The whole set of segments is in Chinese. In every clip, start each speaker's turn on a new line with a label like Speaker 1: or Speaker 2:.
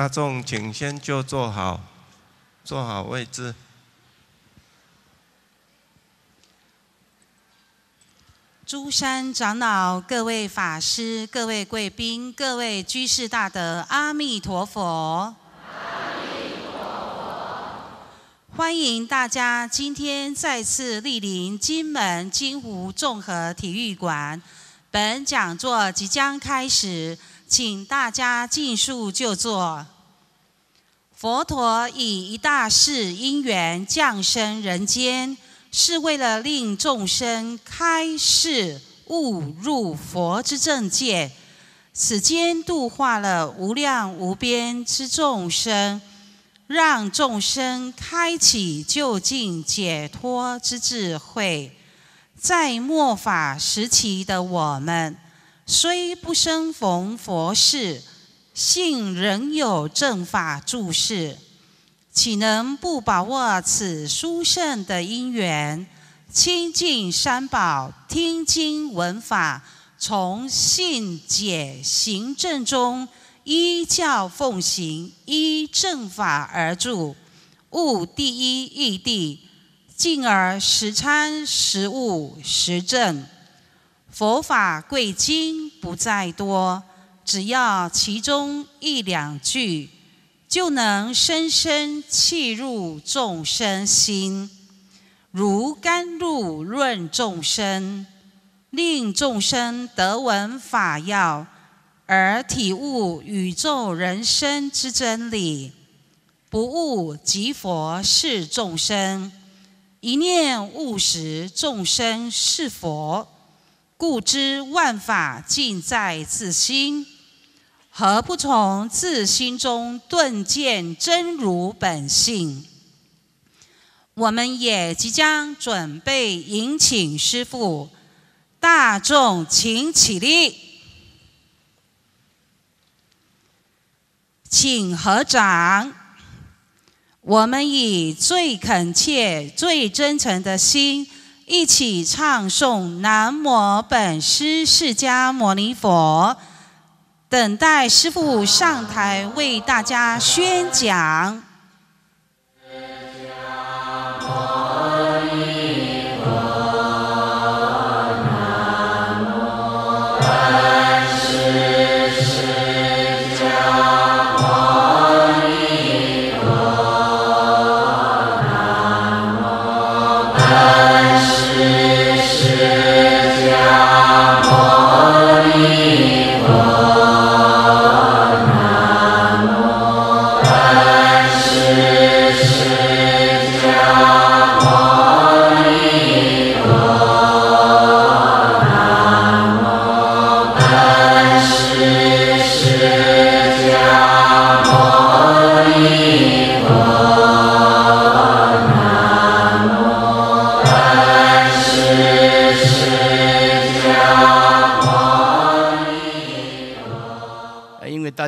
Speaker 1: 大众，请先
Speaker 2: 就坐好，坐好位置。
Speaker 1: 诸山长老、各位法师、各位贵宾、各位居士大德，阿弥陀佛！欢迎大家今天再次莅临金门金湖综合体育馆，本讲座即将开始。请大家静肃就坐。佛陀以一大事因缘降生人间，是为了令众生开示悟入佛之正见，此间度化了无量无边之众生，让众生开启就近解脱之智慧。在末法时期的我们。虽不生逢佛事，信仍有正法助事岂能不把握此殊胜的因缘，亲近三宝，听经闻法，从信解行正中依教奉行，依正法而住，悟第一义谛，进而实参实悟实证。佛法贵精，不在多。只要其中一两句，就能深深契入众生心，如甘露润众生，令众生得闻法要，而体悟宇宙人生之真理。不悟即佛是众生，一念悟时，众生是佛。故知万法尽在自心，何不从自心中顿见真如本性？我们也即将准备迎请师父，大众请起立，请合掌。我们以最恳切、最真诚的心。一起唱诵“南无本师释迦牟尼佛”，等待师父上台为大家宣讲。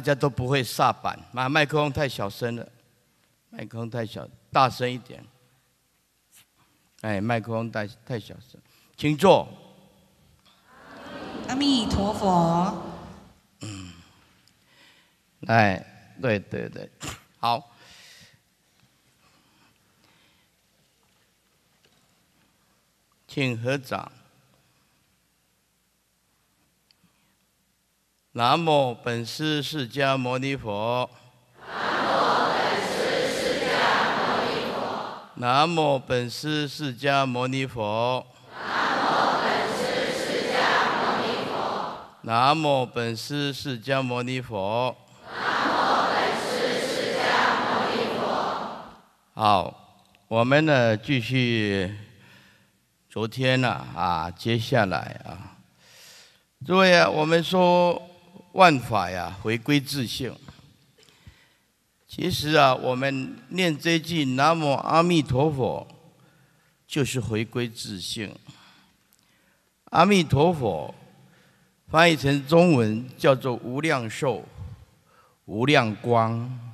Speaker 2: 大家都不会煞板，麦克风太小声了，麦克风太小，大声一点。哎，麦克风太太小声，请坐。
Speaker 1: 阿弥陀佛。嗯。
Speaker 2: 哎，对对对，好，请合掌。南无本师释迦牟尼佛。南无本师释迦牟尼佛。南无本师释迦牟尼佛。南无本师释迦牟尼佛。南无本师释迦牟尼佛。南
Speaker 1: 无本师释迦牟尼
Speaker 2: 佛。好，我们呢继续昨天呢啊，接下来啊，诸位啊，我们说。万法呀，回归自性。其实啊，我们念这句“南无阿弥陀佛”，就是回归自性。阿弥陀佛翻译成中文叫做无量寿、无量光。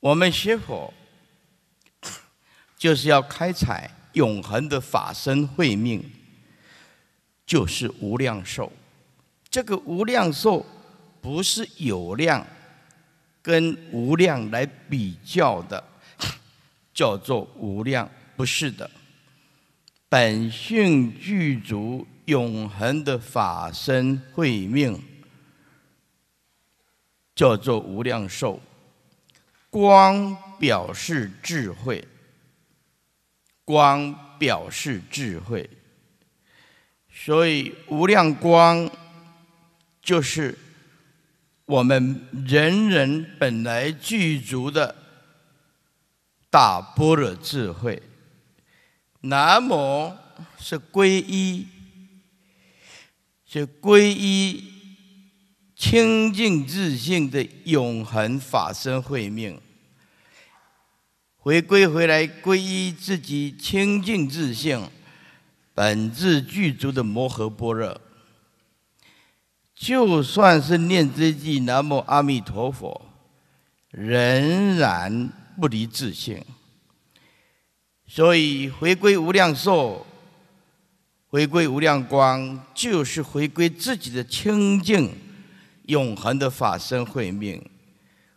Speaker 2: 我们学佛就是要开采永恒的法身慧命。就是无量寿，这个无量寿不是有量跟无量来比较的，叫做无量，不是的。本性具足永恒的法身慧命，叫做无量寿。光表示智慧，光表示智慧。所以，无量光就是我们人人本来具足的大般若智慧。南无是皈依，是皈依清净自性的永恒法身慧命，回归回来，皈依自己清净自性。本质具足的摩诃般若，就算是念这句“南无阿弥陀佛”，仍然不离自信。所以，回归无量寿，回归无量光，就是回归自己的清净、永恒的法身慧命，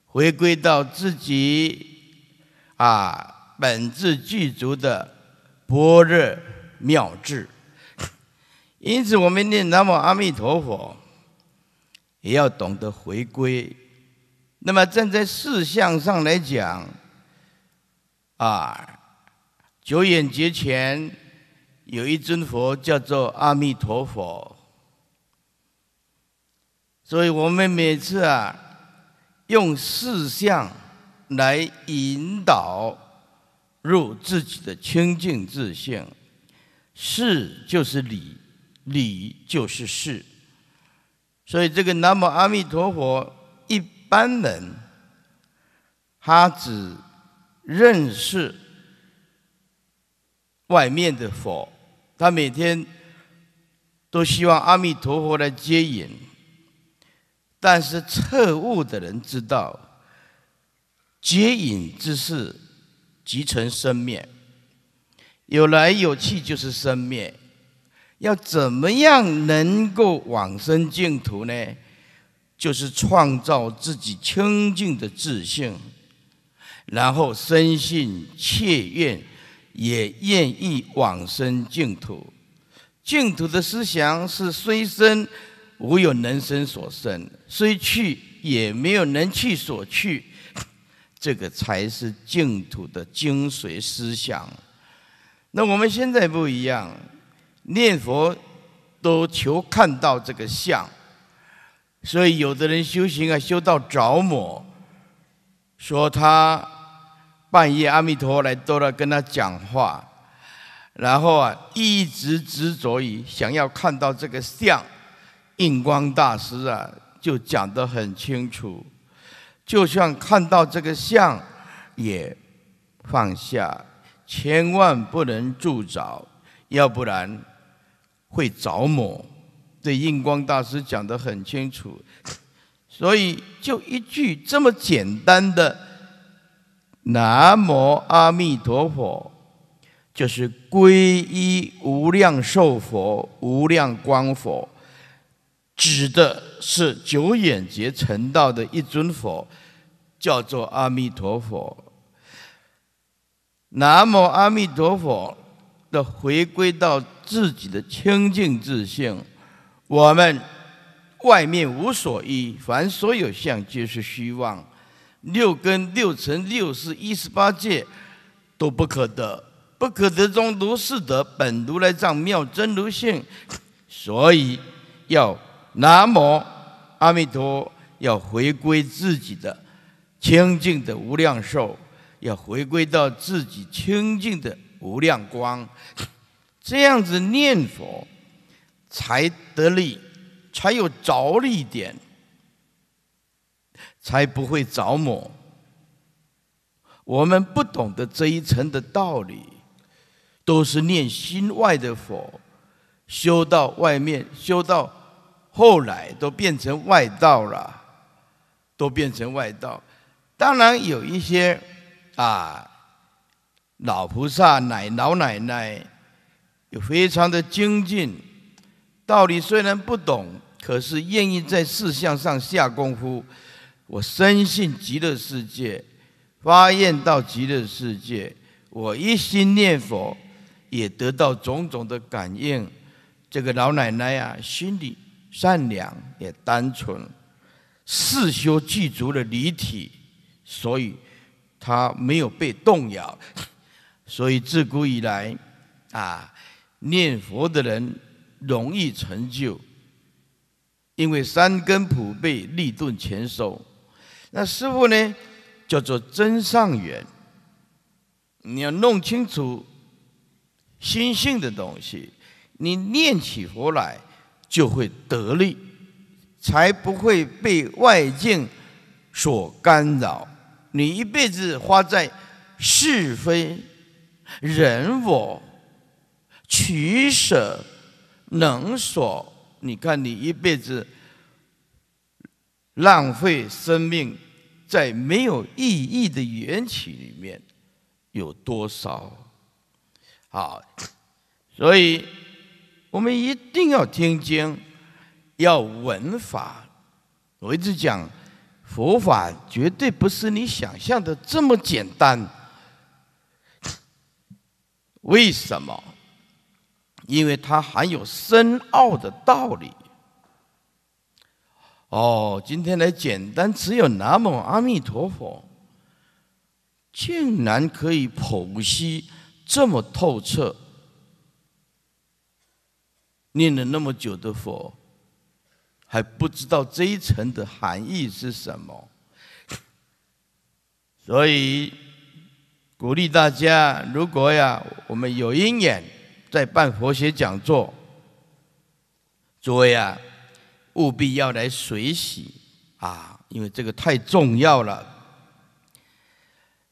Speaker 2: 回归到自己啊，本质具足的般若。妙智，因此我们念南无阿弥陀佛，也要懂得回归。那么站在四项上来讲，啊，九眼结前有一尊佛叫做阿弥陀佛，所以我们每次啊，用四项来引导入自己的清净自性。事就是理，理就是事，所以这个南无阿弥陀佛，一般人他只认识外面的佛，他每天都希望阿弥陀佛来接引，但是彻悟的人知道，接引之事即成生灭。有来有去就是生灭。要怎么样能够往生净土呢？就是创造自己清净的自性，然后深信切愿，也愿意往生净土。净土的思想是：虽生无有能生所生，虽去也没有能去所去。这个才是净土的精髓思想。那我们现在不一样，念佛都求看到这个相，所以有的人修行啊，修到着魔，说他半夜阿弥陀来都来跟他讲话，然后啊一直执着于想要看到这个相，印光大师啊就讲得很清楚，就算看到这个相，也放下。千万不能助着，要不然会着魔。对印光大师讲的很清楚，所以就一句这么简单的“南无阿弥陀佛”，就是皈依无量寿佛、无量光佛，指的是九眼劫成道的一尊佛，叫做阿弥陀佛。南无阿弥陀佛的回归到自己的清净自性，我们外面无所依，凡所有相皆是虚妄，六根六尘六识、一十八界都不可得，不可得中如是得本如来藏妙真如性，所以要南无阿弥陀，要回归自己的清净的无量寿。要回归到自己清净的无量光，这样子念佛才得力，才有着力点，才不会着魔。我们不懂得这一层的道理，都是念心外的佛，修到外面，修到后来都变成外道了，都变成外道。当然有一些。啊，老菩萨奶老奶奶，也非常的精进，道理虽然不懂，可是愿意在事项上下功夫。我深信极乐世界，发愿到极乐世界，我一心念佛，也得到种种的感应。这个老奶奶啊，心里善良，也单纯，事修具足的离体，所以。他没有被动摇，所以自古以来，啊，念佛的人容易成就，因为三根普被，立顿全收。那师父呢，叫做真上缘。你要弄清楚心性的东西，你念起佛来就会得力，才不会被外境所干扰。你一辈子花在是非、人我、取舍、能所，你看你一辈子浪费生命在没有意义的缘起里面有多少？好，所以我们一定要听经，要闻法。我一直讲。佛法绝对不是你想象的这么简单，为什么？因为它含有深奥的道理。哦，今天来简单，只有南无阿弥陀佛，竟然可以剖析这么透彻，念了那么久的佛。还不知道这一层的含义是什么，所以鼓励大家，如果呀，我们有因缘在办佛学讲座，诸位啊，务必要来随喜啊，因为这个太重要了。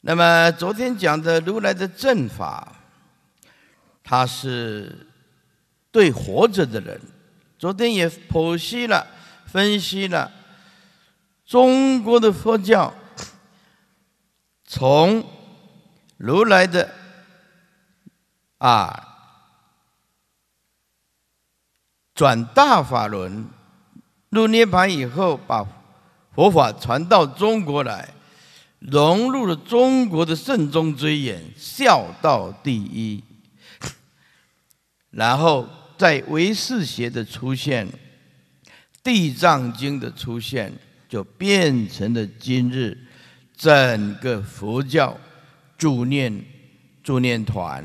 Speaker 2: 那么昨天讲的如来的正法，它是对活着的人。昨天也剖析了、分析了中国的佛教，从如来的啊转大法轮入涅盘以后，把佛法传到中国来，融入了中国的慎终追远、孝道第一，然后。在唯世邪的出现，《地藏经》的出现，就变成了今日整个佛教助念助念团，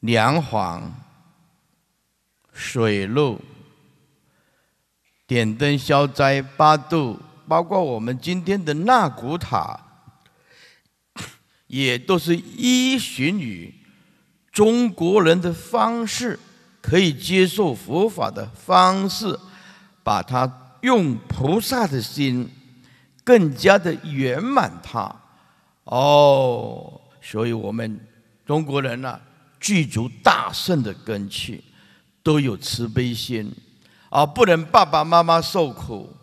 Speaker 2: 梁皇、水陆、点灯消灾、八度，包括我们今天的那古塔。也都是依循于中国人的方式，可以接受佛法的方式，把它用菩萨的心，更加的圆满它。哦，所以我们中国人呢，具足大圣的根气，都有慈悲心，啊，不能爸爸妈妈受苦，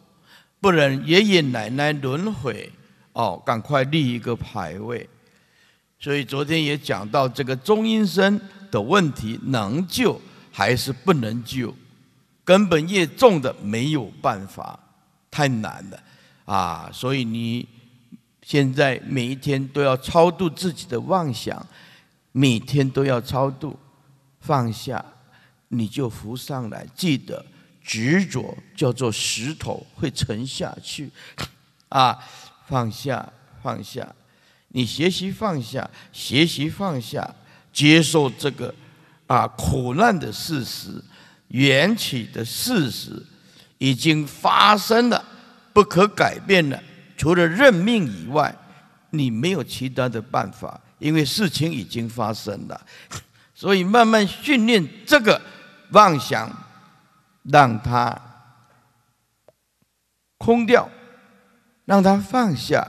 Speaker 2: 不能爷爷奶奶轮回。哦，赶快立一个牌位。所以昨天也讲到这个中阴身的问题，能救还是不能救？根本越重的没有办法，太难了啊！所以你现在每一天都要超度自己的妄想，每天都要超度放下，你就浮上来。记得执着叫做石头会沉下去啊！放下，放下。你学习放下，学习放下，接受这个啊苦难的事实、缘起的事实已经发生了，不可改变了。除了认命以外，你没有其他的办法，因为事情已经发生了。所以慢慢训练这个妄想，让它空掉，让它放下。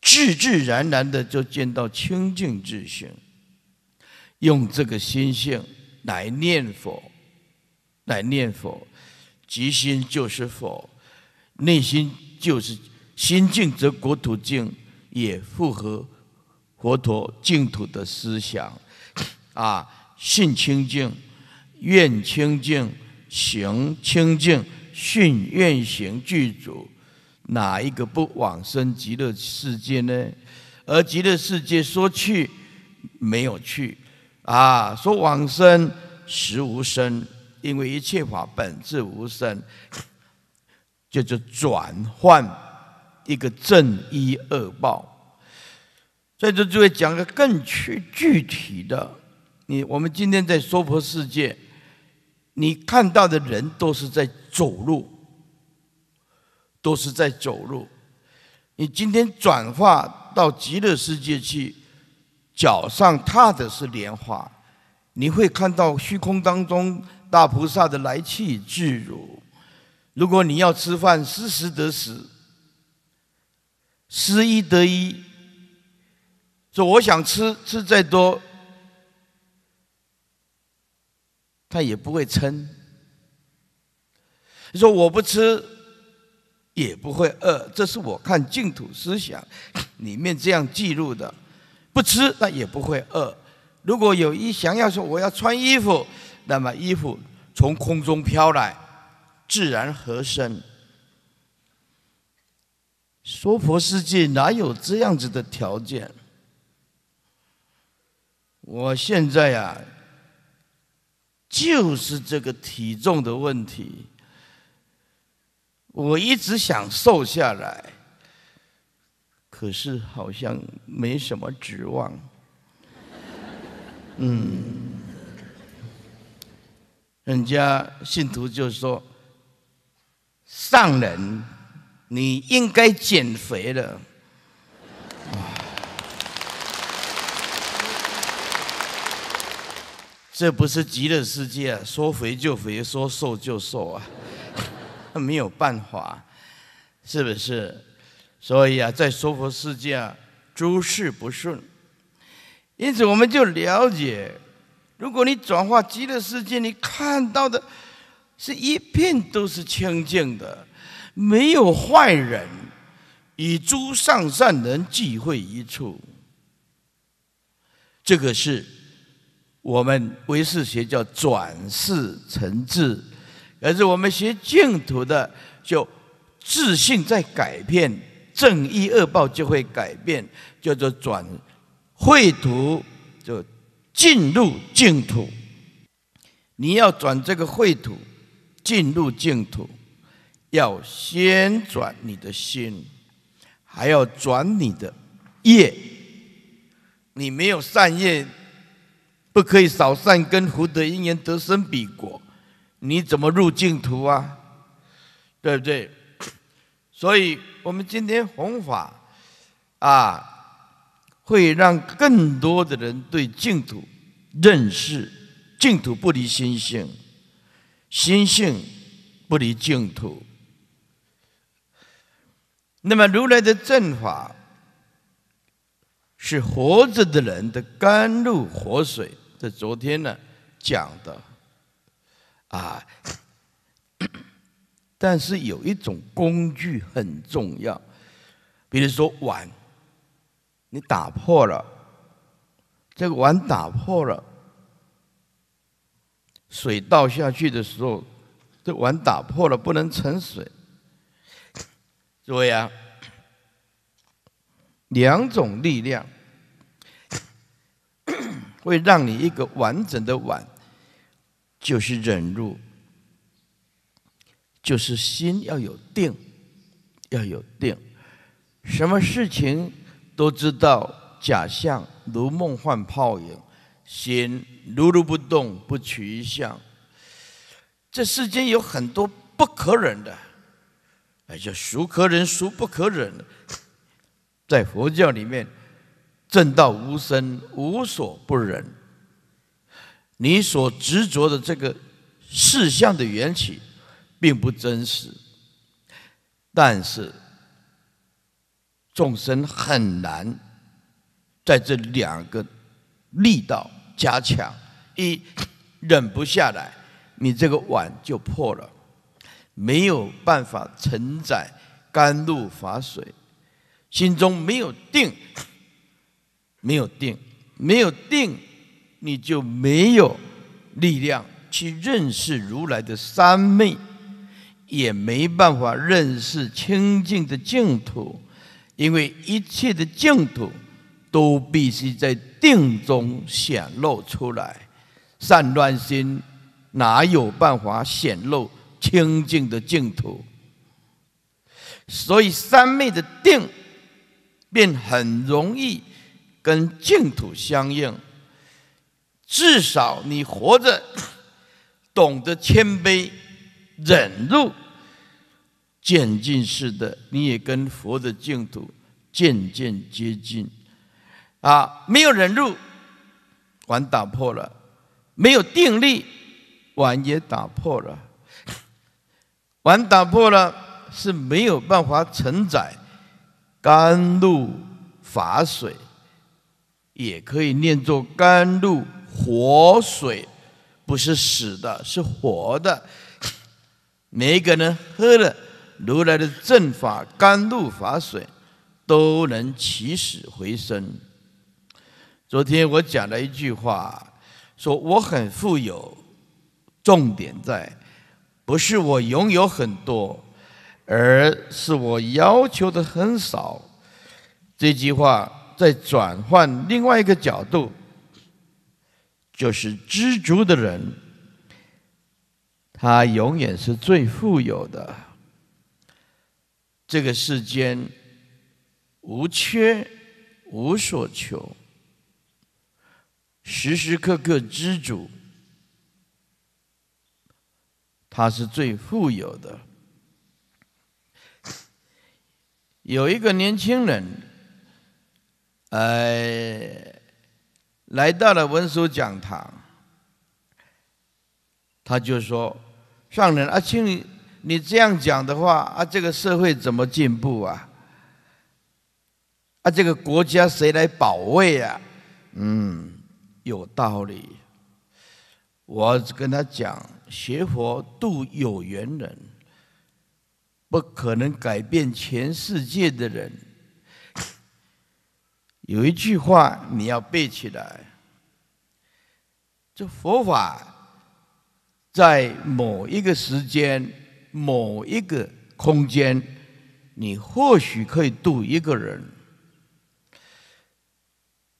Speaker 2: 自自然然的就见到清净之心，用这个心性来念佛，来念佛，即心就是佛，内心就是心净则国土净，也符合佛陀净土的思想。啊，信清净，愿清净，行清净，信愿行具足。哪一个不往生极乐世界呢？而极乐世界说去没有去啊，说往生实无生，因为一切法本质无生，叫做转换一个正一恶报。在这就会讲个更具具体的，你我们今天在娑婆世界，你看到的人都是在走路。都是在走路。你今天转化到极乐世界去，脚上踏的是莲花，你会看到虚空当中大菩萨的来去自如。如果你要吃饭，失食得十，失一得一，说我想吃吃再多，他也不会撑。你说我不吃。也不会饿，这是我看净土思想里面这样记录的。不吃那也不会饿。如果有一想要说我要穿衣服，那么衣服从空中飘来，自然合身。娑婆世界哪有这样子的条件？我现在呀，就是这个体重的问题。我一直想瘦下来，可是好像没什么指望。嗯，人家信徒就说：“上人，你应该减肥了。”这不是极乐世界，说肥就肥，说瘦就瘦啊！没有办法，是不是？所以啊，在娑婆世界，诸事不顺，因此我们就了解，如果你转化极乐世界，你看到的是一片都是清净的，没有坏人，与诸上善人聚会一处。这个是我们唯识学叫转世成智。而是我们学净土的，就自信在改变，正义恶报就会改变，叫做转秽土，就进入净土。你要转这个秽土进入净土，要先转你的心，还要转你的业。你没有善业，不可以少善根，福德因缘得生彼国。你怎么入净土啊？对不对？所以，我们今天弘法啊，会让更多的人对净土认识，净土不离心性，心性不离净土。那么，如来的正法是活着的人的甘露活水，在昨天呢讲的。啊，但是有一种工具很重要，比如说碗，你打破了，这个碗打破了，水倒下去的时候，这碗打破了，不能盛水。所以啊，两种力量，会让你一个完整的碗。就是忍住，就是心要有定，要有定，什么事情都知道假象如梦幻泡影，心如如不动，不取一相。这世间有很多不可忍的，哎，叫孰可忍，孰不可忍。在佛教里面，正道无生，无所不忍。你所执着的这个事相的缘起，并不真实，但是众生很难在这两个力道加强，一忍不下来，你这个碗就破了，没有办法承载甘露法水，心中没有定，没有定，没有定。你就没有力量去认识如来的三昧，也没办法认识清净的净土，因为一切的净土都必须在定中显露出来。散乱心哪有办法显露清净的净土？所以三昧的定便很容易跟净土相应。至少你活着，懂得谦卑、忍辱，渐进式的，你也跟佛的净土渐渐接近。啊，没有忍辱，碗打破了；没有定力，碗也打破了。碗 打破了是没有办法承载甘露法水，也可以念作甘露。活水不是死的，是活的。每一个人喝了如来的正法甘露法水，都能起死回生。昨天我讲了一句话，说我很富有，重点在不是我拥有很多，而是我要求的很少。这句话在转换另外一个角度。就是知足的人，他永远是最富有的。这个世间无缺无所求，时时刻刻知足，他是最富有的。有一个年轻人，哎。来到了文殊讲堂，他就说：“上人，阿庆，你这样讲的话，啊，这个社会怎么进步啊？啊，这个国家谁来保卫啊？”嗯，有道理。我跟他讲，学佛度有缘人，不可能改变全世界的人。有一句话你要背起来：，这佛法在某一个时间、某一个空间，你或许可以度一个人；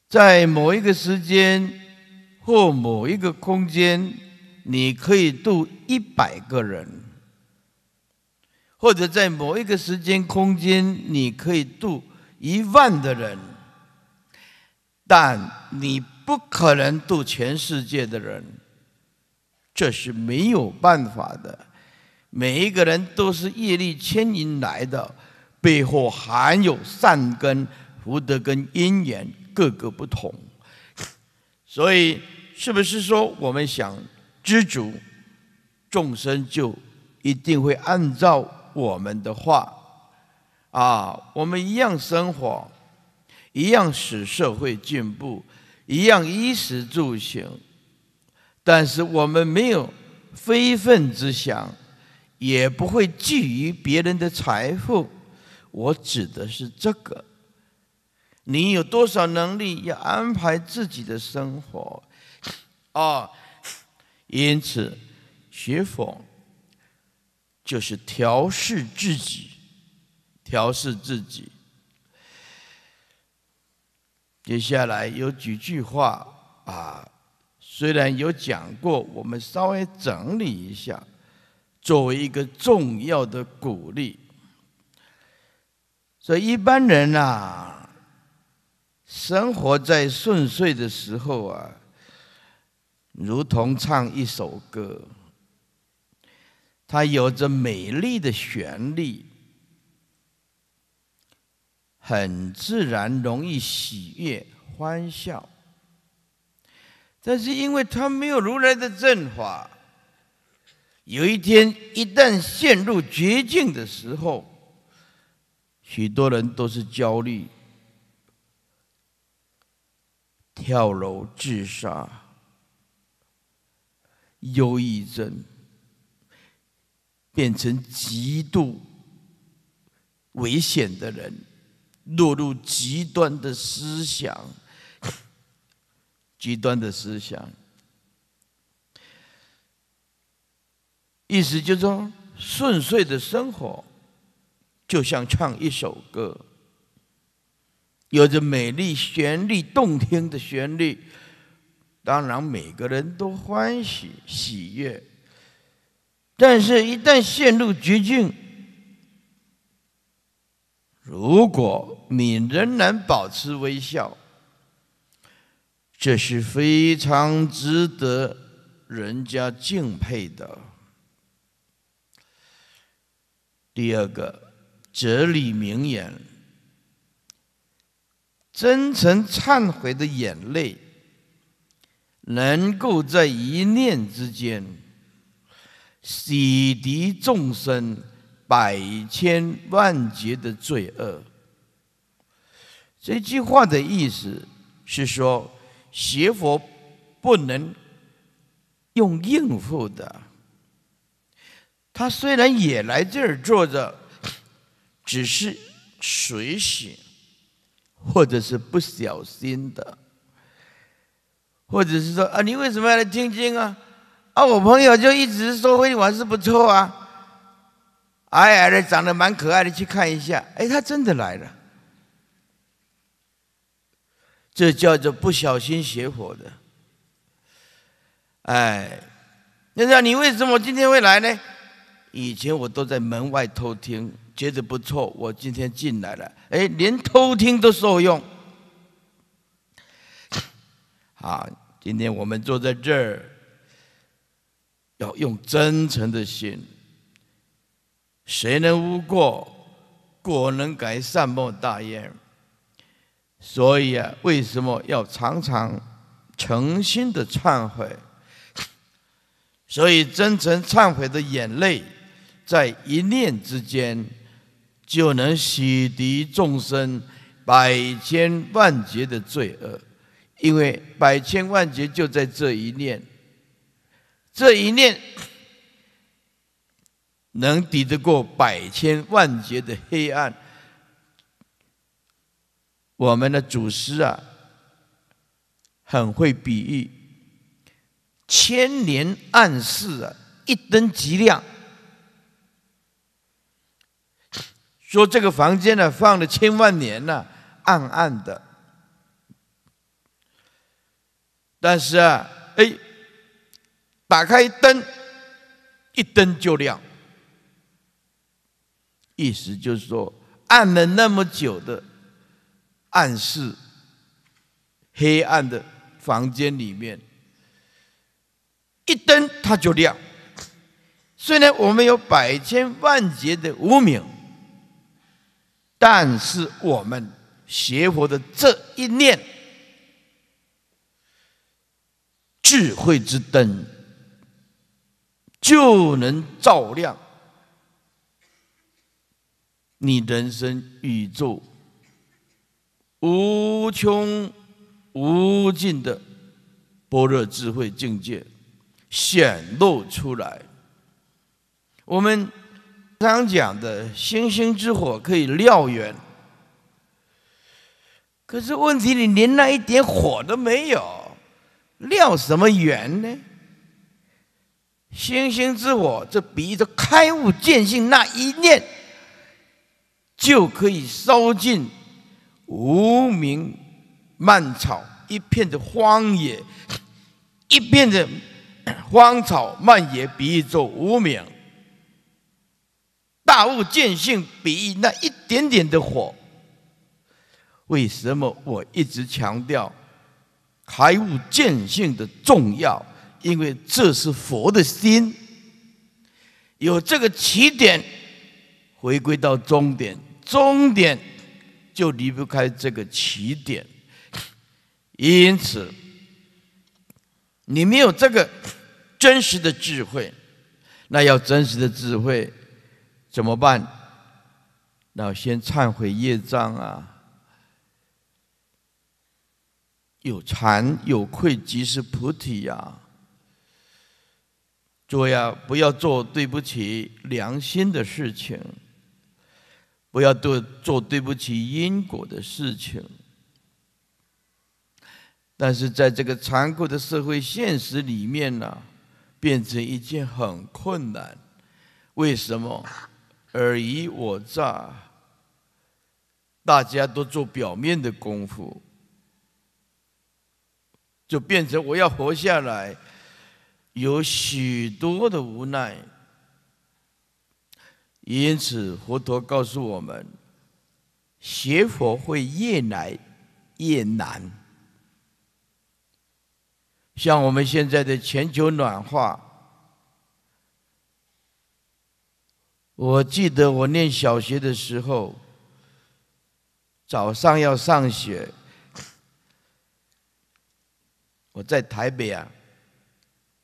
Speaker 2: 在某一个时间或某一个空间，你可以度一百个人；或者在某一个时间空间，你可以度一万的人。但你不可能度全世界的人，这是没有办法的。每一个人都是业力牵引来的，背后含有善根、福德跟因缘，各个不同。所以，是不是说我们想知足，众生就一定会按照我们的话啊？我们一样生活。一样使社会进步，一样衣食住行，但是我们没有非分之想，也不会觊觎别人的财富。我指的是这个。你有多少能力，要安排自己的生活。哦，因此学佛就是调试自己，调试自己。接下来有几句话啊，虽然有讲过，我们稍微整理一下，作为一个重要的鼓励。所以一般人呐，生活在顺遂的时候啊，如同唱一首歌，它有着美丽的旋律。很自然，容易喜悦、欢笑，但是因为他没有如来的正法，有一天一旦陷入绝境的时候，许多人都是焦虑、跳楼、自杀、忧郁症，变成极度危险的人。落入极端的思想，极端的思想，意思就是说，顺遂的生活就像唱一首歌，有着美丽旋律、动听的旋律，当然每个人都欢喜喜悦，但是，一旦陷入绝境。如果你仍然保持微笑，这是非常值得人家敬佩的。第二个哲理名言：真诚忏悔的眼泪，能够在一念之间洗涤众生。百千万劫的罪恶，这句话的意思是说，邪佛不能用应付的。他虽然也来这儿坐着，只是随喜，或者是不小心的，或者是说啊，你为什么要来听经啊？啊，我朋友就一直说，环我还是不错啊。矮矮的，长得蛮可爱的，去看一下。哎，他真的来了，这叫做不小心邪火的。哎，那叫你为什么今天会来呢？以前我都在门外偷听，觉得不错，我今天进来了。哎，连偷听都受用。好，今天我们坐在这儿，要用真诚的心。谁能无过？过能改，善莫大焉。所以啊，为什么要常常诚心的忏悔？所以，真诚忏悔的眼泪，在一念之间，就能洗涤众生百千万劫的罪恶。因为百千万劫就在这一念，这一念。能抵得过百千万劫的黑暗，我们的祖师啊，很会比喻。千年暗示啊，一灯即亮。说这个房间呢，放了千万年呢，暗暗的，但是啊，哎，打开灯，一灯就亮。意思就是说，暗了那么久的暗室、黑暗的房间里面，一灯它就亮。虽然我们有百千万劫的无明，但是我们邪佛的这一念智慧之灯，就能照亮。你人生宇宙无穷无尽的般若智慧境界显露出来。我们常讲的星星之火可以燎原，可是问题你连那一点火都没有，燎什么原呢？星星之火，这比喻开悟见性那一念。就可以烧尽无名蔓草，一片的荒野，一片的荒草蔓延，比喻作无名。大悟见性，比喻那一点点的火。为什么我一直强调开悟见性的重要？因为这是佛的心，有这个起点，回归到终点。终点就离不开这个起点，因此你没有这个真实的智慧，那要真实的智慧怎么办？那先忏悔业障啊，有惭有愧即是菩提呀！做呀，不要做对不起良心的事情。不要做做对不起因果的事情，但是在这个残酷的社会现实里面呢，变成一件很困难。为什么尔虞我诈，大家都做表面的功夫，就变成我要活下来，有许多的无奈。因此，佛陀告诉我们，学佛会越来越难。像我们现在的全球暖化，我记得我念小学的时候，早上要上学，我在台北啊，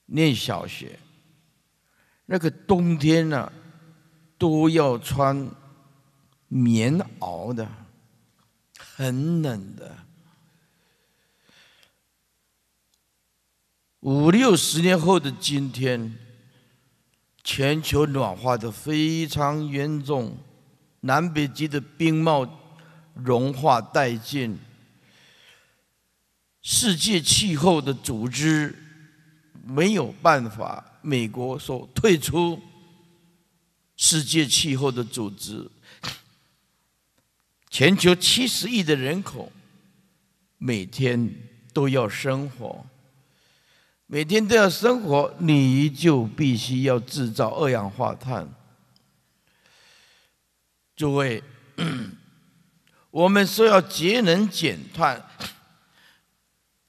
Speaker 2: 念小学，那个冬天呢。都要穿棉袄的，很冷的。五六十年后的今天，全球暖化的非常严重，南北极的冰帽融化殆尽，世界气候的组织没有办法，美国说退出。世界气候的组织，全球七十亿的人口，每天都要生活，每天都要生活，你就必须要制造二氧化碳。诸位，我们说要节能减碳，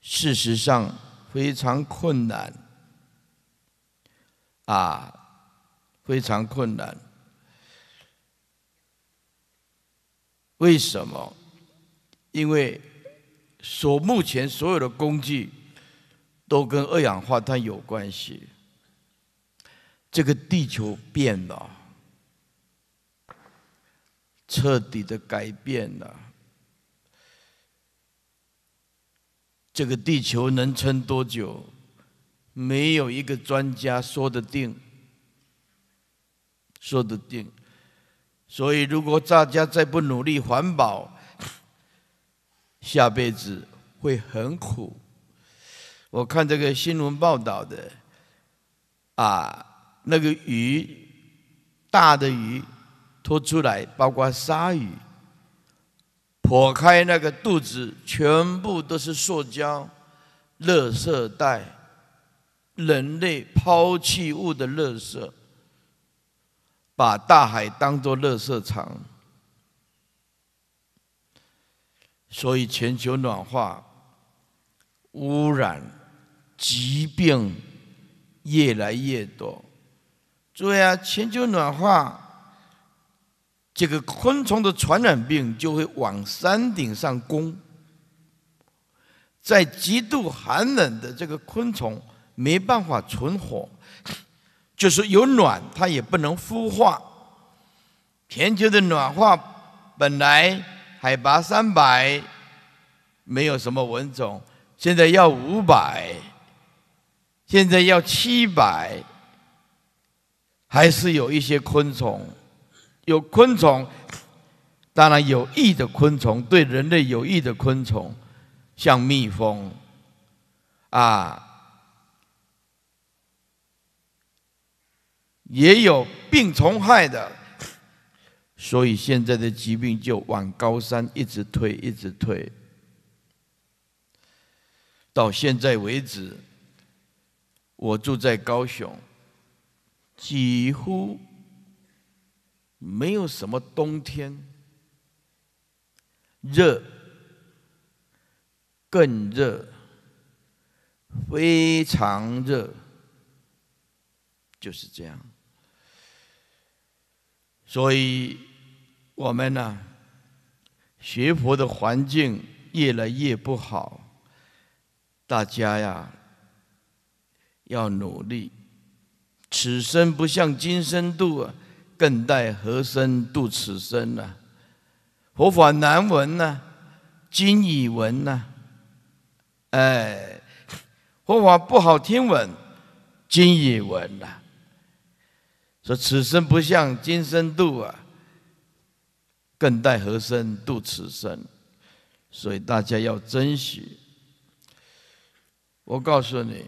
Speaker 2: 事实上非常困难啊。非常困难。为什么？因为所目前所有的工具都跟二氧化碳有关系。这个地球变了，彻底的改变了。这个地球能撑多久？没有一个专家说得定。说得定，所以如果大家再不努力环保，下辈子会很苦。我看这个新闻报道的，啊，那个鱼大的鱼拖出来，包括鲨鱼，剖开那个肚子，全部都是塑胶、垃色袋、人类抛弃物的垃圾。把大海当作垃圾场，所以全球暖化、污染、疾病越来越多。注意啊，全球暖化，这个昆虫的传染病就会往山顶上攻，在极度寒冷的这个昆虫没办法存活。就是有暖，它也不能孵化。全球的暖化本来海拔三百没有什么蚊种，现在要五百，现在要七百，还是有一些昆虫。有昆虫，当然有益的昆虫对人类有益的昆虫，像蜜蜂啊。也有病虫害的，所以现在的疾病就往高山一直推，一直推。到现在为止，我住在高雄，几乎没有什么冬天，热，更热，非常热，就是这样。所以，我们呢，学佛的环境越来越不好，大家呀，要努力。此生不向今生度，更待何生度此生呢？佛法难闻呐，今已闻呐，哎，佛法不好听闻，今已闻了。说此生不向今生度啊，更待何生度此生？所以大家要珍惜。我告诉你，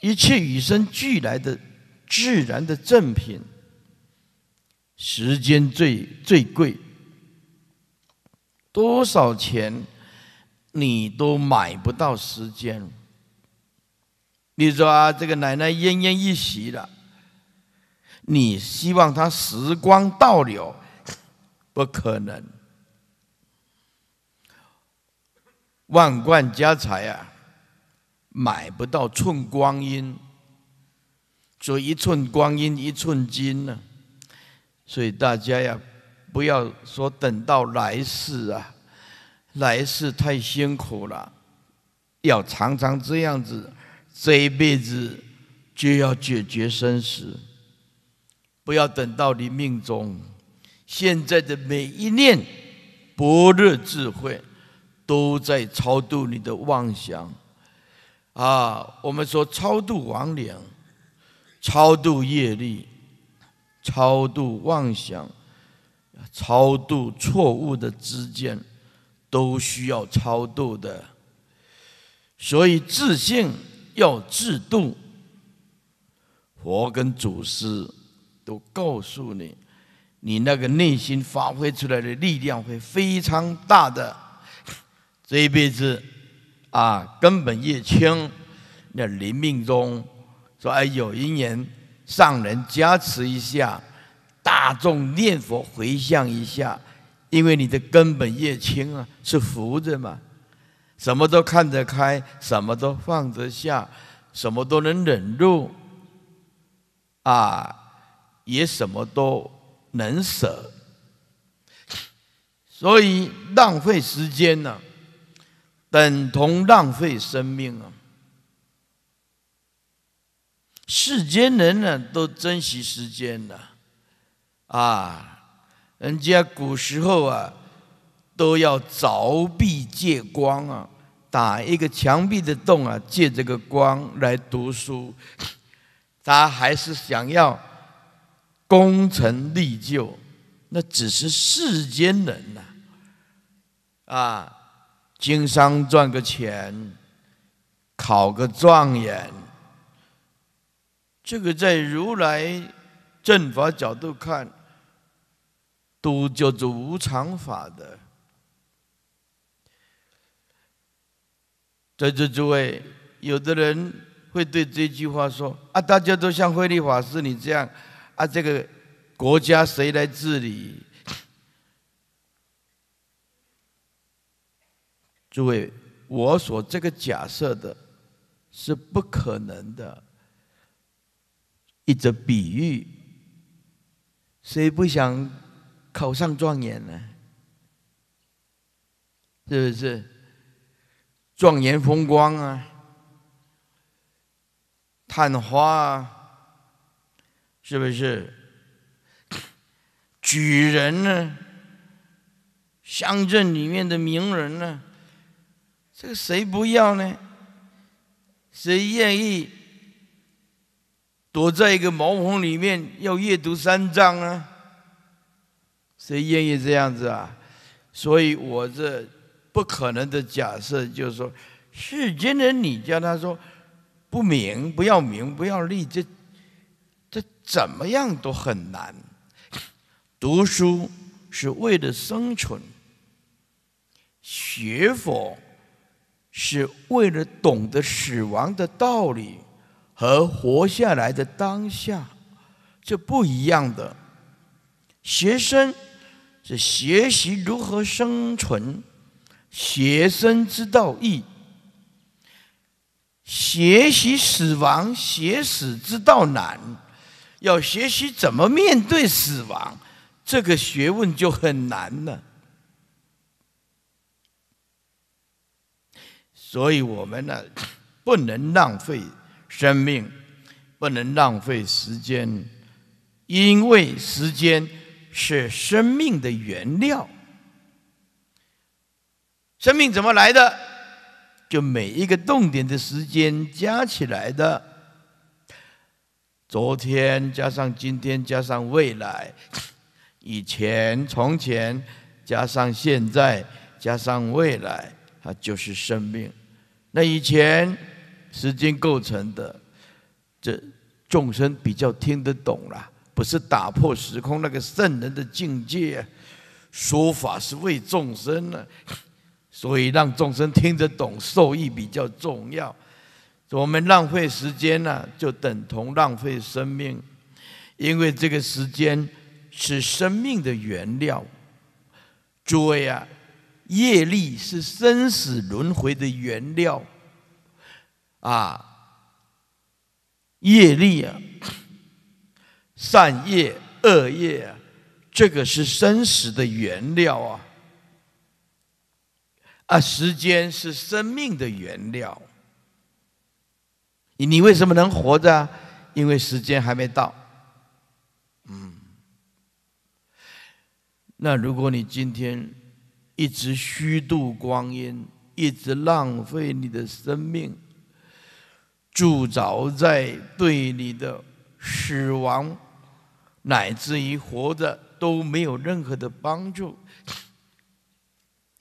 Speaker 2: 一切与生俱来的自然的正品，时间最最贵，多少钱你都买不到时间。你说这个奶奶奄奄一息了。你希望他时光倒流，不可能。万贯家财啊，买不到寸光阴。所以一寸光阴一寸金呢。所以大家呀，不要说等到来世啊，来世太辛苦了。要常常这样子，这一辈子就要解决生死。不要等到你命中，现在的每一念，般若智慧，都在超度你的妄想，啊，我们说超度亡灵，超度业力，超度妄想，超度错误的知见，都需要超度的。所以自信要自度，佛跟祖师。都告诉你，你那个内心发挥出来的力量会非常大的。这一辈子，啊，根本叶青，那临命终说，哎，有一年上人加持一下，大众念佛回向一下，因为你的根本叶青啊，是福着嘛，什么都看得开，什么都放得下，什么都能忍住，啊。也什么都能舍，所以浪费时间呢，等同浪费生命啊！世间人呢都珍惜时间的啊，人家古时候啊都要凿壁借光啊，打一个墙壁的洞啊，借这个光来读书，他还是想要。功成利就，那只是世间人呐！啊，经商赚个钱，考个状元，这个在如来正法角度看，都叫做无常法的。在座诸位，有的人会对这句话说：“啊，大家都像慧立法师你这样。”啊，这个国家谁来治理？诸位，我所这个假设的是不可能的。一则比喻，谁不想考上状元呢？是不是？状元风光啊，探花啊。是不是？举人呢？乡镇里面的名人呢？这个谁不要呢？谁愿意躲在一个茅棚里面要阅读三藏啊？谁愿意这样子啊？所以我这不可能的假设就是说，世间的你叫他说不明，不要明，不要利这。这怎么样都很难。读书是为了生存，学佛是为了懂得死亡的道理和活下来的当下，这不一样的。学生是学习如何生存，学生之道易；学习死亡、学死之道难。要学习怎么面对死亡，这个学问就很难了。所以，我们呢，不能浪费生命，不能浪费时间，因为时间是生命的原料。生命怎么来的？就每一个动点的时间加起来的。昨天加上今天加上未来，以前从前加上现在加上未来，它就是生命。那以前时间构成的，这众生比较听得懂了，不是打破时空那个圣人的境界说法是为众生呢，所以让众生听得懂受益比较重要。我们浪费时间呢，就等同浪费生命，因为这个时间是生命的原料。诸位啊，业力是生死轮回的原料啊，业力啊，善业、恶业，啊，这个是生死的原料啊，啊，时间是生命的原料。你你为什么能活着？因为时间还没到。嗯，那如果你今天一直虚度光阴，一直浪费你的生命，铸造在对你的死亡乃至于活着都没有任何的帮助，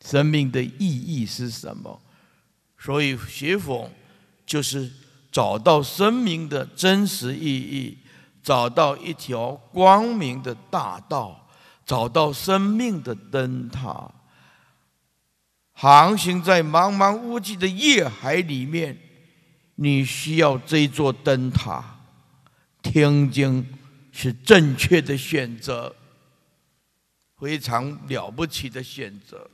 Speaker 2: 生命的意义是什么？所以学佛就是。找到生命的真实意义，找到一条光明的大道，找到生命的灯塔。航行在茫茫无际的夜海里面，你需要这座灯塔。听经是正确的选择，非常了不起的选择。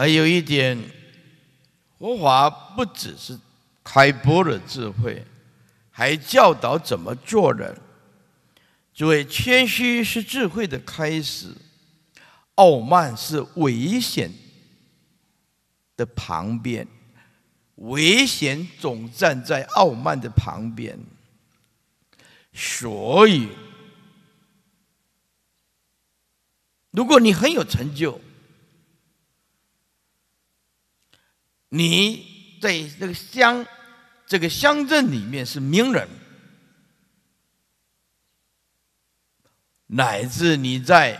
Speaker 2: 还有一点，佛法不只是开播的智慧，还教导怎么做人。诸位，谦虚是智慧的开始，傲慢是危险的旁边，危险总站在傲慢的旁边。所以，如果你很有成就，你在这个乡、这个乡镇里面是名人，乃至你在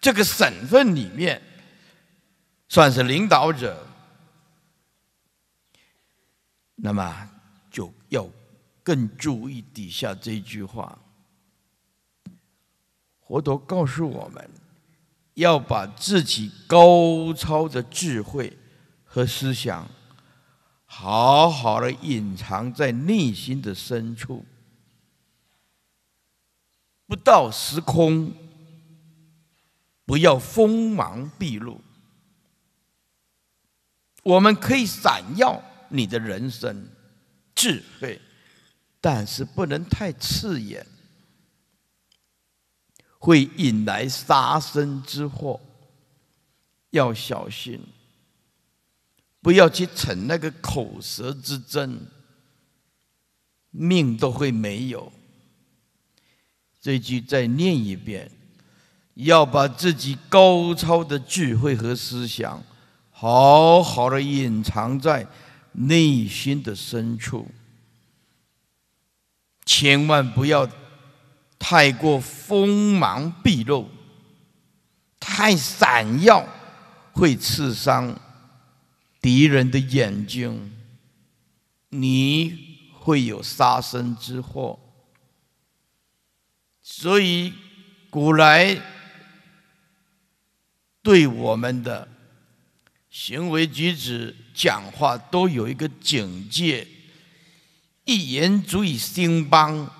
Speaker 2: 这个省份里面算是领导者，那么就要更注意底下这句话。佛陀告诉我们要把自己高超的智慧。和思想，好好的隐藏在内心的深处。不到时空，不要锋芒毕露。我们可以闪耀你的人生智慧，但是不能太刺眼，会引来杀身之祸，要小心。不要去逞那个口舌之争，命都会没有。这句再念一遍，要把自己高超的智慧和思想，好好的隐藏在内心的深处，千万不要太过锋芒毕露，太闪耀会刺伤。敌人的眼睛，你会有杀身之祸。所以，古来对我们的行为举止、讲话都有一个警戒：一言足以兴邦，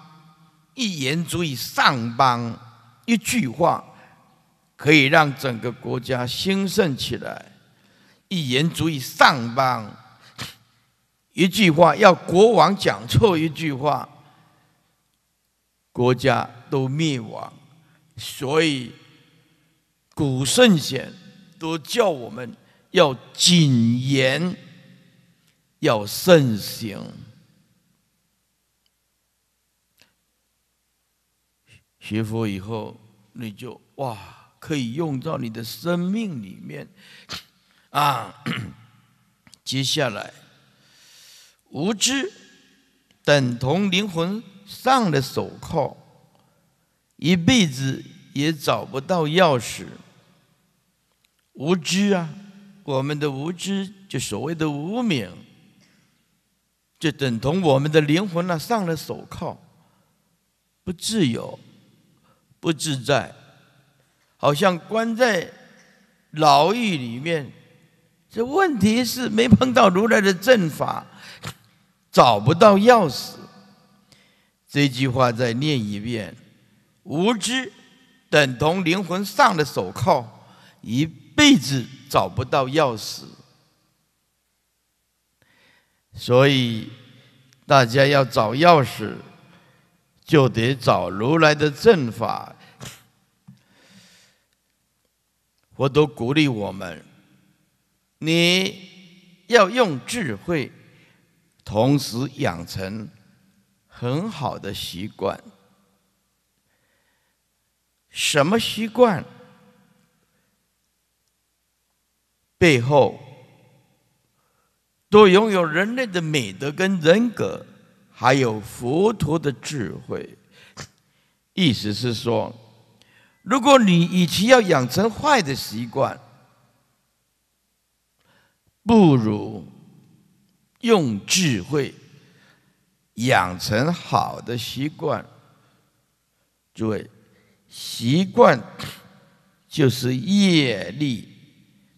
Speaker 2: 一言足以上邦，一句话可以让整个国家兴盛起来。一言足以上邦，一句话要国王讲错一句话，国家都灭亡。所以古圣贤都叫我们要谨言，要慎行。学佛以后，你就哇，可以用到你的生命里面。啊，接下来，无知等同灵魂上的手铐，一辈子也找不到钥匙。无知啊，我们的无知就所谓的无名，就等同我们的灵魂啊上了手铐，不自由，不自在，好像关在牢狱里面。这问题是没碰到如来的正法，找不到钥匙。这句话再念一遍：无知等同灵魂上的手铐，一辈子找不到钥匙。所以大家要找钥匙，就得找如来的正法。我都鼓励我们。你要用智慧，同时养成很好的习惯。什么习惯背后都拥有人类的美德跟人格，还有佛陀的智慧。意思是说，如果你与其要养成坏的习惯，不如用智慧养成好的习惯，诸位，习惯就是业力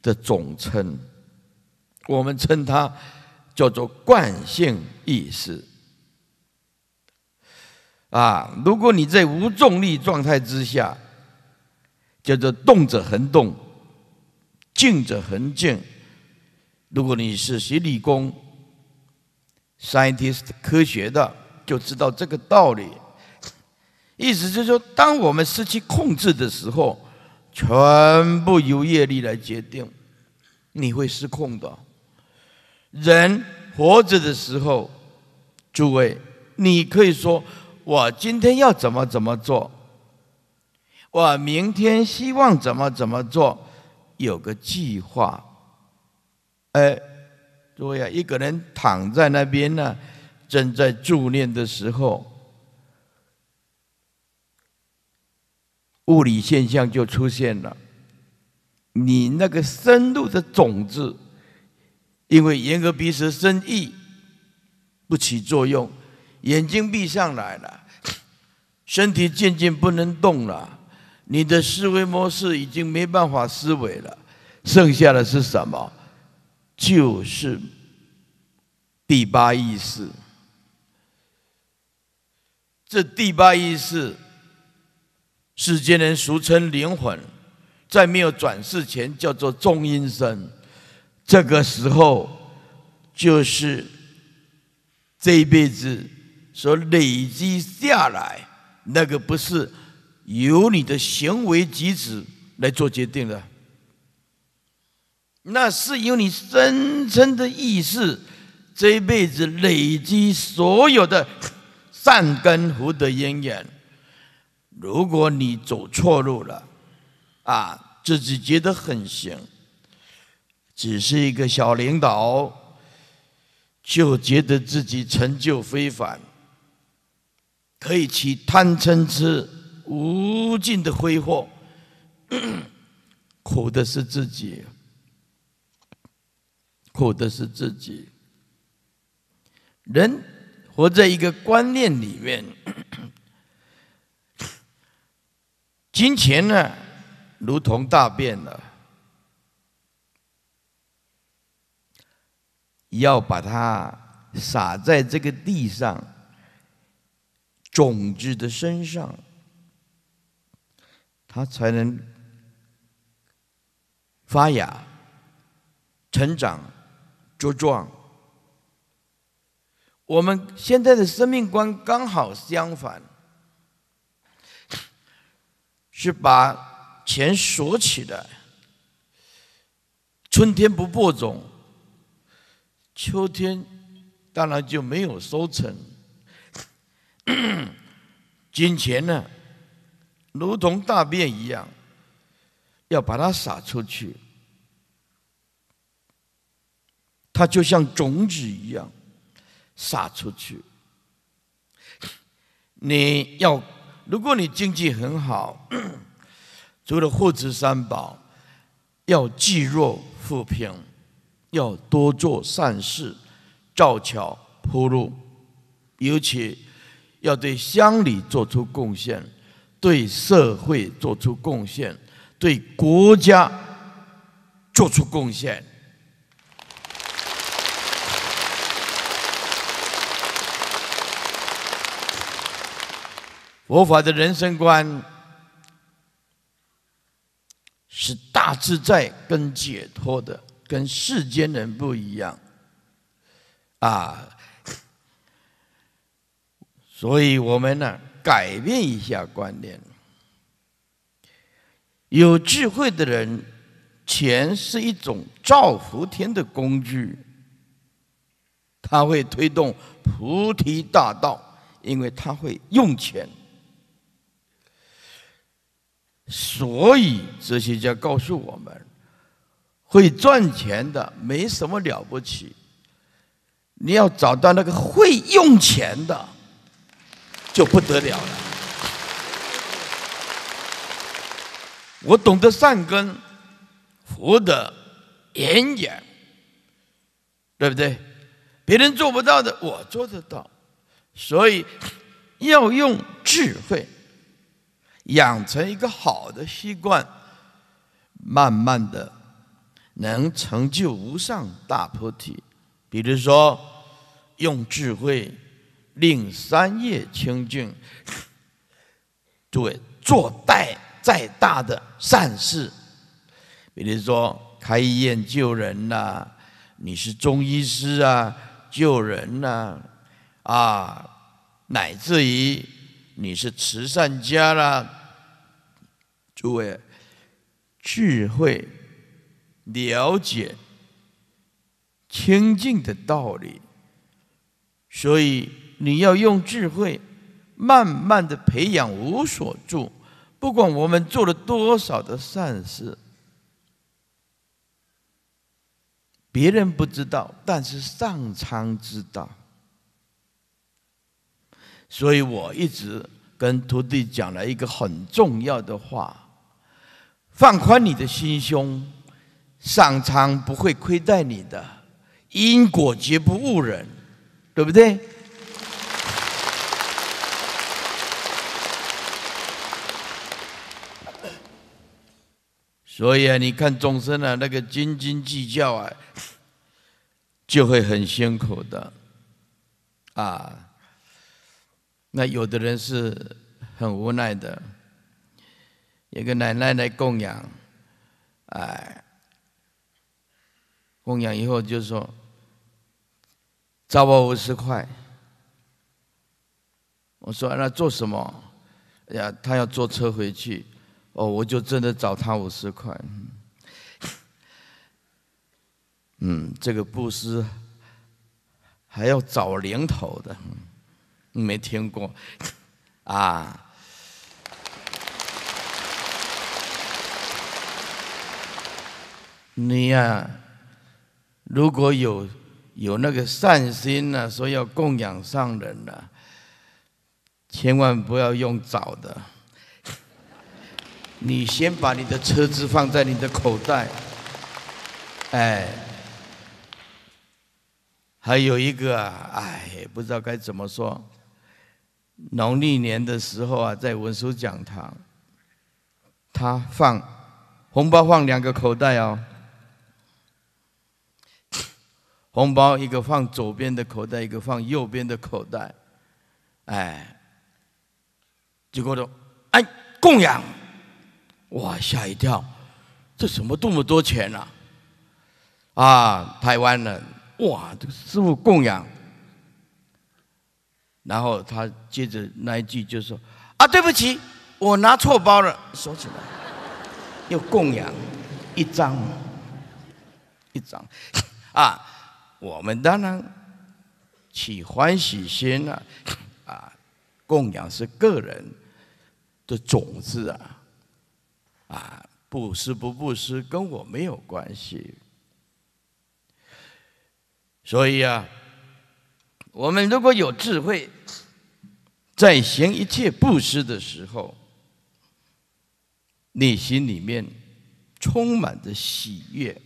Speaker 2: 的总称，我们称它叫做惯性意识。啊，如果你在无重力状态之下，叫做动者恒动，静者恒静。如果你是学理工、scientist 科学的，就知道这个道理。意思是说，当我们失去控制的时候，全部由业力来决定，你会失控的。人活着的时候，诸位，你可以说我今天要怎么怎么做，我明天希望怎么怎么做，有个计划。哎，诸位啊，一个人躺在那边呢，正在助念的时候，物理现象就出现了。你那个深入的种子，因为眼格鼻舌生意，不起作用，眼睛闭上来了，身体渐渐不能动了，你的思维模式已经没办法思维了，剩下的是什么？就是第八意识，这第八意识，世间人俗称灵魂，在没有转世前叫做中阴身，这个时候就是这一辈子所累积下来，那个不是由你的行为举止来做决定的。那是由你深深的意识，这一辈子累积所有的善根福德因缘。如果你走错路了，啊，自己觉得很行，只是一个小领导，就觉得自己成就非凡，可以去贪嗔痴无尽的挥霍，苦的是自己。苦的是自己，人活在一个观念里面，金钱呢，如同大便了，要把它撒在这个地上，种子的身上，它才能发芽、成长。茁壮。我们现在的生命观刚好相反，是把钱锁起来。春天不播种，秋天当然就没有收成。金钱呢，如同大便一样，要把它撒出去。它就像种子一样撒出去。你要，如果你经济很好，除了护持三宝，要济弱扶贫，要多做善事，造桥铺路，尤其要对乡里做出贡献，对社会做出贡献，对国家做出贡献。佛法的人生观是大自在跟解脱的，跟世间人不一样啊。所以我们呢，改变一下观念。有智慧的人，钱是一种造福天的工具，他会推动菩提大道，因为他会用钱。所以，哲学家告诉我们：会赚钱的没什么了不起，你要找到那个会用钱的就不得了了。我懂得善根、福德、眼眼，对不对？别人做不到的，我做得到，所以要用智慧。养成一个好的习惯，慢慢的能成就无上大菩提。比如说，用智慧令三业清净。对，做再再大的善事，比如说开医院救人呐，你是中医师啊，救人呐，啊，乃至于。你是慈善家啦，诸位，智慧、了解、清净的道理，所以你要用智慧，慢慢的培养无所住。不管我们做了多少的善事，别人不知道，但是上苍知道。所以我一直跟徒弟讲了一个很重要的话：放宽你的心胸，上苍不会亏待你的，因果绝不误人，对不对？所以啊，你看众生啊，那个斤斤计较啊，就会很辛苦的，啊。那有的人是很无奈的，有个奶奶来供养，哎，供养以后就说找我五十块，我说那做什么？哎呀，他要坐车回去，哦，我就真的找他五十块。嗯，这个布施还要找零头的。没听过啊！你呀，如果有有那个善心呢，说要供养上人呢，千万不要用找的。你先把你的车子放在你的口袋，哎，还有一个，啊，哎，不知道该怎么说。农历年的时候啊，在文殊讲堂，他放红包，放两个口袋哦，红包一个放左边的口袋，一个放右边的口袋，哎，结果都哎供养，哇吓一跳，这什么这么多钱呐？啊，台湾人，哇，这个师傅供养。然后他接着那一句就说：“啊，对不起，我拿错包了。”收起来，又供养一张，一张。啊，我们当然起欢喜心了。啊，供养是个人的种子啊，啊，布施不布施跟我没有关系。所以啊，我们如果有智慧，在行一切布施的时候，你心里面充满着喜悦。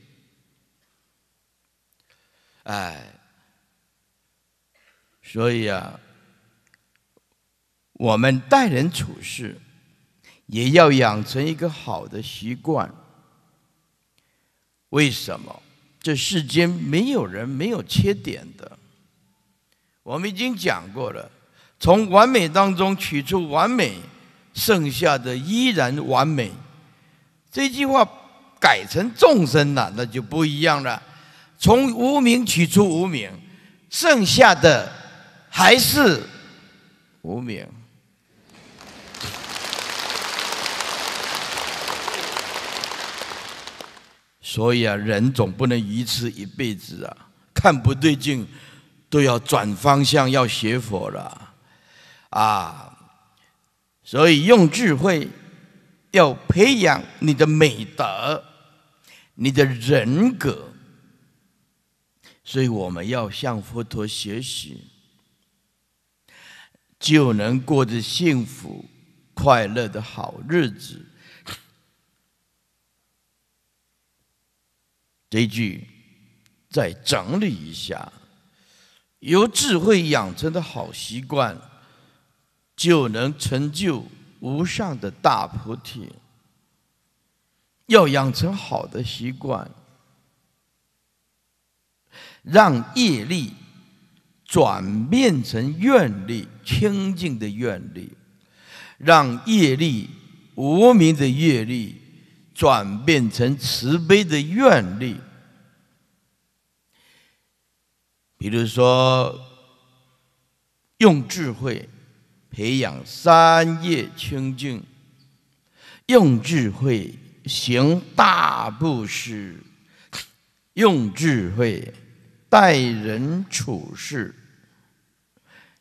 Speaker 2: 哎，所以啊，我们待人处事也要养成一个好的习惯。为什么？这世间没有人没有缺点的。我们已经讲过了，从完美当中取出完美，剩下的依然完美。这句话改成众生了，那就不一样了。从无名取出无名，剩下的还是无名。所以啊，人总不能愚痴一辈子啊，看不对劲。都要转方向，要学佛了，啊！所以用智慧，要培养你的美德，你的人格。所以我们要向佛陀学习，就能过着幸福、快乐的好日子。这句再整理一下。由智慧养成的好习惯，就能成就无上的大菩提。要养成好的习惯，让业力转变成愿力，清净的愿力；让业力无名的业力转变成慈悲的愿力。比如说，用智慧培养三业清净；用智慧行大布施；用智慧待人处事；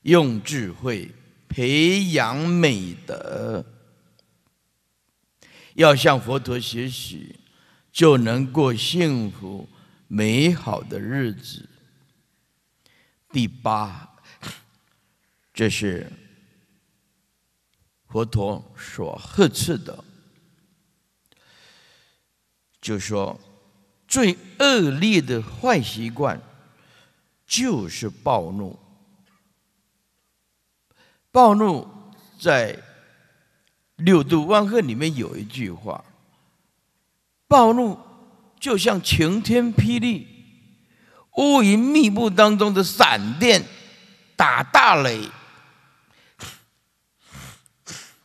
Speaker 2: 用智慧培养美德。要向佛陀学习，就能过幸福美好的日子。第八，这是佛陀所呵斥的，就说最恶劣的坏习惯就是暴怒。暴怒在六度万恶里面有一句话：暴怒就像晴天霹雳。乌云密布当中的闪电，打大雷，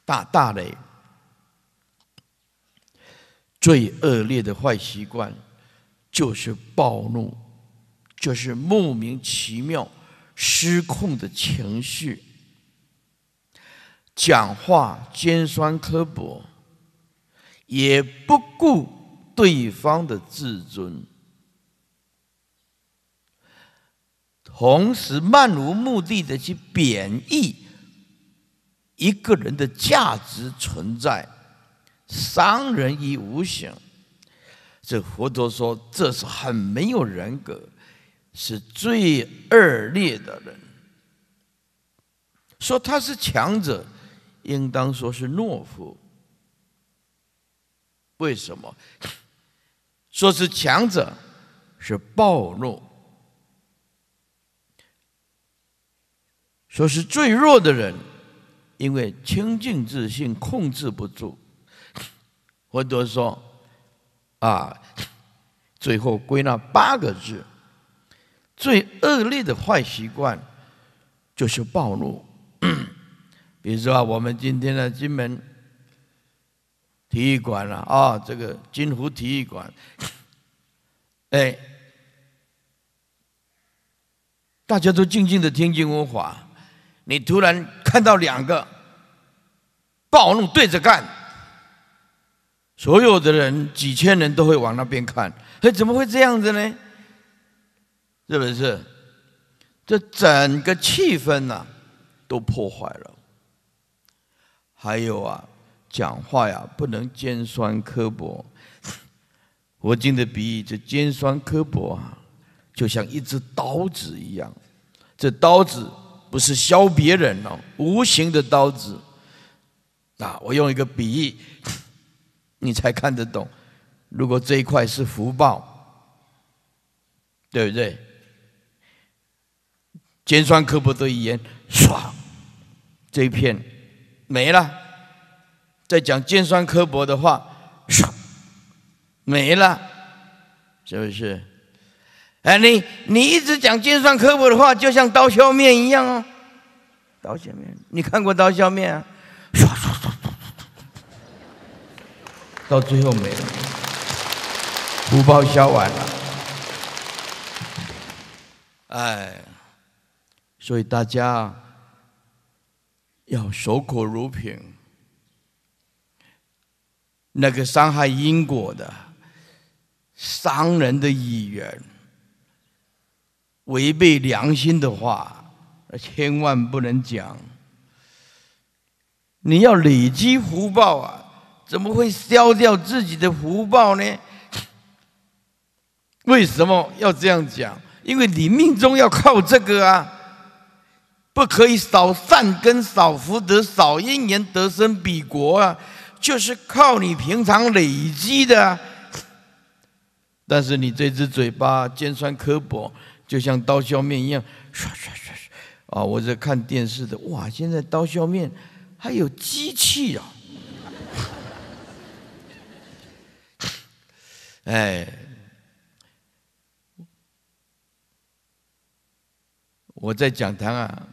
Speaker 2: 打大雷。最恶劣的坏习惯，就是暴怒，就是莫名其妙失控的情绪，讲话尖酸刻薄，也不顾对方的自尊。同时漫无目的的去贬义一个人的价值存在，伤人于无形。这佛陀说，这是很没有人格，是最恶劣的人。说他是强者，应当说是懦夫。为什么？说是强者，是暴怒。说是最弱的人，因为清净自信控制不住，或者说，啊，最后归纳八个字，最恶劣的坏习惯就是暴怒。比如说，我们今天的金门体育馆了啊，这个金湖体育馆，哎，大家都静静的听经文法。你突然看到两个暴怒对着干，所有的人几千人都会往那边看，哎，怎么会这样子呢？是不是？这整个气氛呐，都破坏了。还有啊，讲话呀不能尖酸刻薄。我今的比喻，这尖酸刻薄啊，就像一只刀子一样，这刀子。不是削别人哦，无形的刀子，啊，我用一个比喻，你才看得懂。如果这一块是福报，对不对？尖酸刻薄的语言，唰，这一片没了；再讲尖酸刻薄的话，唰，没了，是不是？哎，你你一直讲尖酸刻薄的话，就像刀削面一样哦，刀削面，你看过刀削面啊？唰唰唰唰唰，到最后没了，福报消完了。哎，所以大家要守口如瓶，那个伤害因果的、伤人的语言。违背良心的话，千万不能讲。你要累积福报啊，怎么会消掉自己的福报呢？为什么要这样讲？因为你命中要靠这个啊，不可以少善根、少福德、少因缘得生彼国啊，就是靠你平常累积的。但是你这只嘴巴尖酸刻薄。就像刀削面一样，唰唰唰唰，啊！我在看电视的，哇！现在刀削面还有机器啊！哎，我在讲堂啊，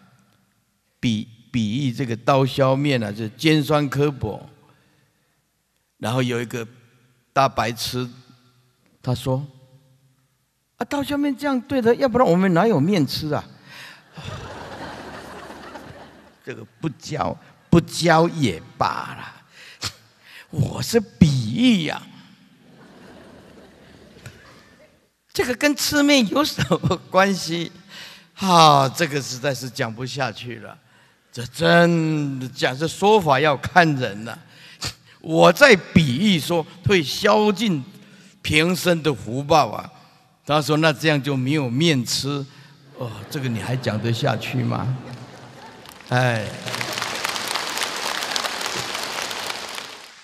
Speaker 2: 比比喻这个刀削面啊，是尖酸刻薄，然后有一个大白痴，他说。啊，刀削面这样对的，要不然我们哪有面吃啊？这个不教，不教也罢了。我是比喻呀，这个跟吃面有什么关系？啊，这个实在是讲不下去了。这真的讲这说法要看人了。我在比喻说，会消尽平生的福报啊。他说：“那这样就没有面吃哦，这个你还讲得下去吗？”哎，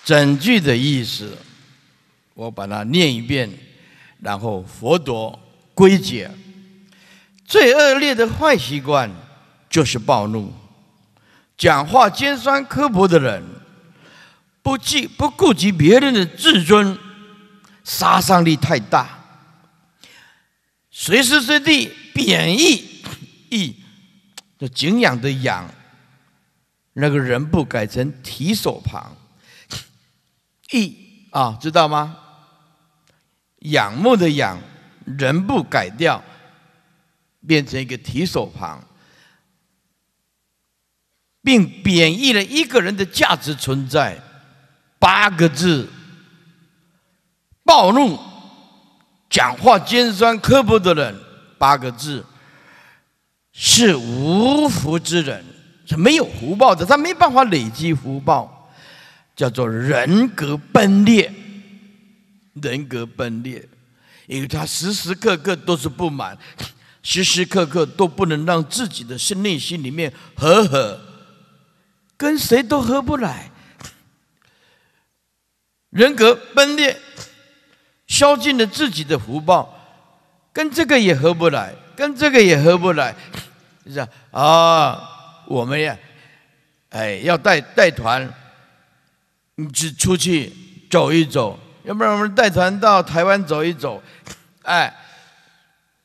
Speaker 2: 整句的意思，我把它念一遍，然后佛陀归结：最恶劣的坏习惯就是暴怒，讲话尖酸刻薄的人，不计不顾及别人的自尊，杀伤力太大。”随时随地贬义，义，就敬仰的仰，那个人不改成提手旁，义啊，知道吗？仰慕的仰，人不改掉，变成一个提手旁，并贬义了一个人的价值存在，八个字：暴怒。讲话尖酸刻薄的人，八个字，是无福之人，是没有福报的，他没办法累积福报，叫做人格崩裂，人格崩裂，因为他时时刻刻都是不满，时时刻刻都不能让自己的心内心里面和和，跟谁都合不来，人格崩裂。消尽了自己的福报，跟这个也合不来，跟这个也合不来，是 吧？啊，我们呀，哎，要带带团，你只出去走一走，要不然我们带团到台湾走一走，哎，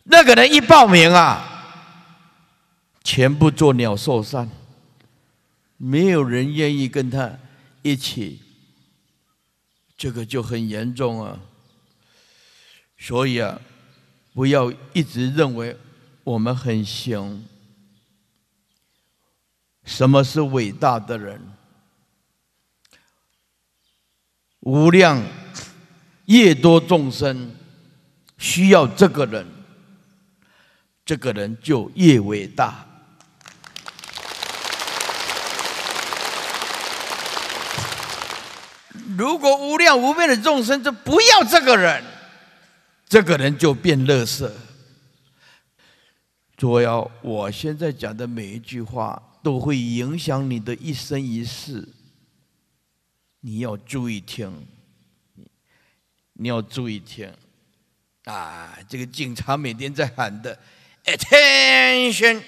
Speaker 2: 那个人一报名啊，全部做鸟兽散，没有人愿意跟他一起，这个就很严重啊。所以啊，不要一直认为我们很行。什么是伟大的人？无量越多众生需要这个人，这个人就越伟大。如果无量无边的众生就不要这个人。这个人就变乐色。主要，我现在讲的每一句话都会影响你的一生一世，你要注意听，你要注意听。啊，这个警察每天在喊的 “attention”，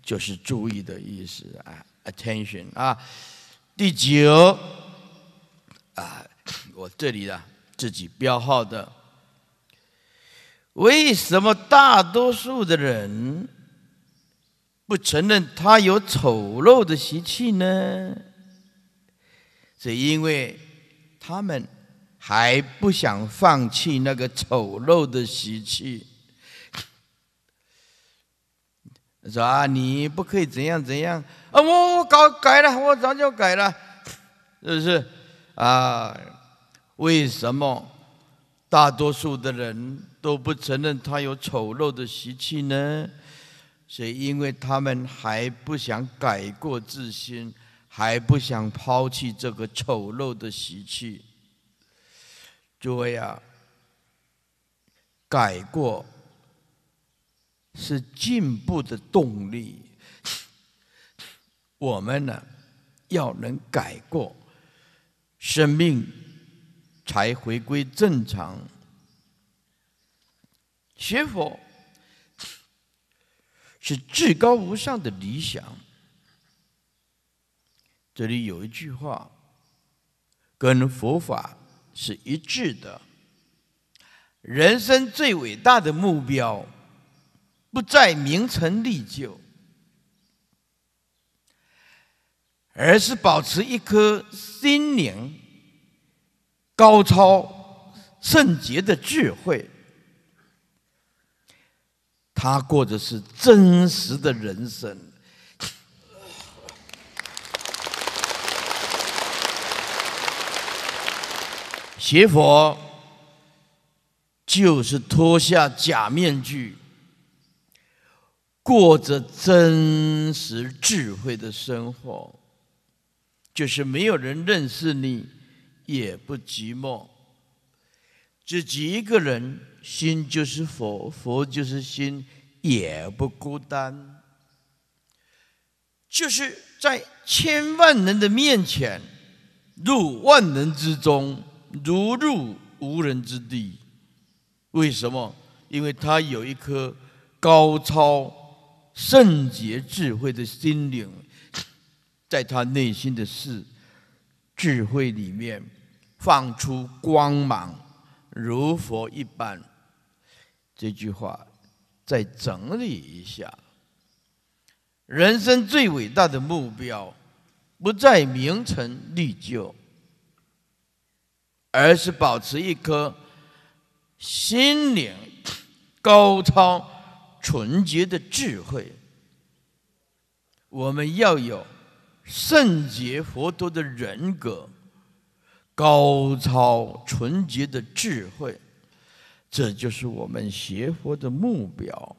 Speaker 2: 就是注意的意思啊，“attention” 啊。第九啊，我这里的。自己标号的，为什么大多数的人不承认他有丑陋的习气呢？是因为他们还不想放弃那个丑陋的习气。说啊，你不可以怎样怎样啊！我我搞改了，我早就改了，是不是啊？为什么大多数的人都不承认他有丑陋的习气呢？是因为他们还不想改过自新，还不想抛弃这个丑陋的习气。诸位啊，改过是进步的动力。我们呢，要能改过，生命。才回归正常。学佛是至高无上的理想。这里有一句话，跟佛法是一致的。人生最伟大的目标，不在名存利就，而是保持一颗心灵。高超圣洁的智慧，他过的是真实的人生。学佛就是脱下假面具，过着真实智慧的生活，就是没有人认识你。也不寂寞，自己一个人，心就是佛，佛就是心，也不孤单。就是在千万人的面前，入万人之中，如入无人之地。为什么？因为他有一颗高超、圣洁、智慧的心灵，在他内心的事。智慧里面放出光芒，如佛一般。这句话再整理一下：人生最伟大的目标，不在名存利就，而是保持一颗心灵高超、纯洁的智慧。我们要有。圣洁佛陀的人格，高超纯洁的智慧，这就是我们学佛的目标。